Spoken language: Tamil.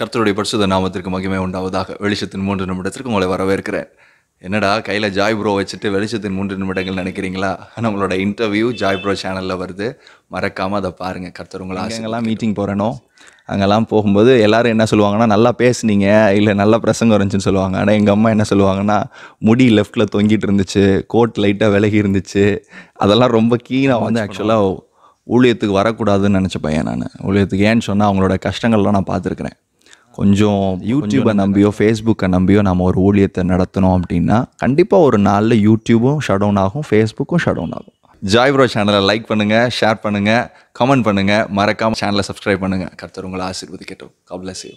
கர்த்தருடைய பரிசுத நாமத்திற்கு மகிமை உண்டாவதாக வெளிச்சத்தின் மூன்று நிமிடத்திற்கு உங்களை வரவேற்கிறேன் என்னடா கையில் ஜாய் ப்ரோ வச்சுட்டு வெளிச்சத்தின் மூன்று நிமிடங்கள் நினைக்கிறீங்களா நம்மளோட இன்டர்வியூ ஜாய் ப்ரோ சேனலில் வருது மறக்காமல் அதை பாருங்கள் கர்த்தர் உங்களை ஆசைங்கெல்லாம் மீட்டிங் போகிறனோ அங்கெல்லாம் போகும்போது எல்லோரும் என்ன சொல்லுவாங்கன்னா நல்லா பேசுனீங்க இல்லை நல்லா பிரசங்கம் இருந்துச்சுன்னு சொல்லுவாங்க ஆனால் எங்கள் அம்மா என்ன சொல்லுவாங்கன்னா முடி லெஃப்ட்டில் தொங்கிட்டு இருந்துச்சு கோட் லைட்டாக விலகி இருந்துச்சு அதெல்லாம் ரொம்ப கீனாக வந்து ஆக்சுவலாக ஊழியத்துக்கு வரக்கூடாதுன்னு நினச்ச பையன் நான் ஊழியத்துக்கு ஏன்னு சொன்னால் அவங்களோட கஷ்டங்கள்லாம் நான் பார்த்துருக்குறேன் கொஞ்சம் யூடியூப்பை நம்பியோ ஃபேஸ்புக்கை நம்பியோ நம்ம ஒரு ஊழியத்தை நடத்தணும் அப்படின்னா கண்டிப்பாக ஒரு நாளில் யூடியூபும் ஷட் டவுன் ஆகும் ஃபேஸ்புக்கும் ஷட் டவுன் ஆகும் ஜாய் ப்ரோ சேனலை லைக் பண்ணுங்கள் ஷேர் பண்ணுங்கள் கமெண்ட் பண்ணுங்கள் மறக்காமல் சேனலை சப்ஸ்கிரைப் பண்ணுங்கள் கருத்து உங்களை ஆசீர்வதி கேட்டோம் கப்லஸ்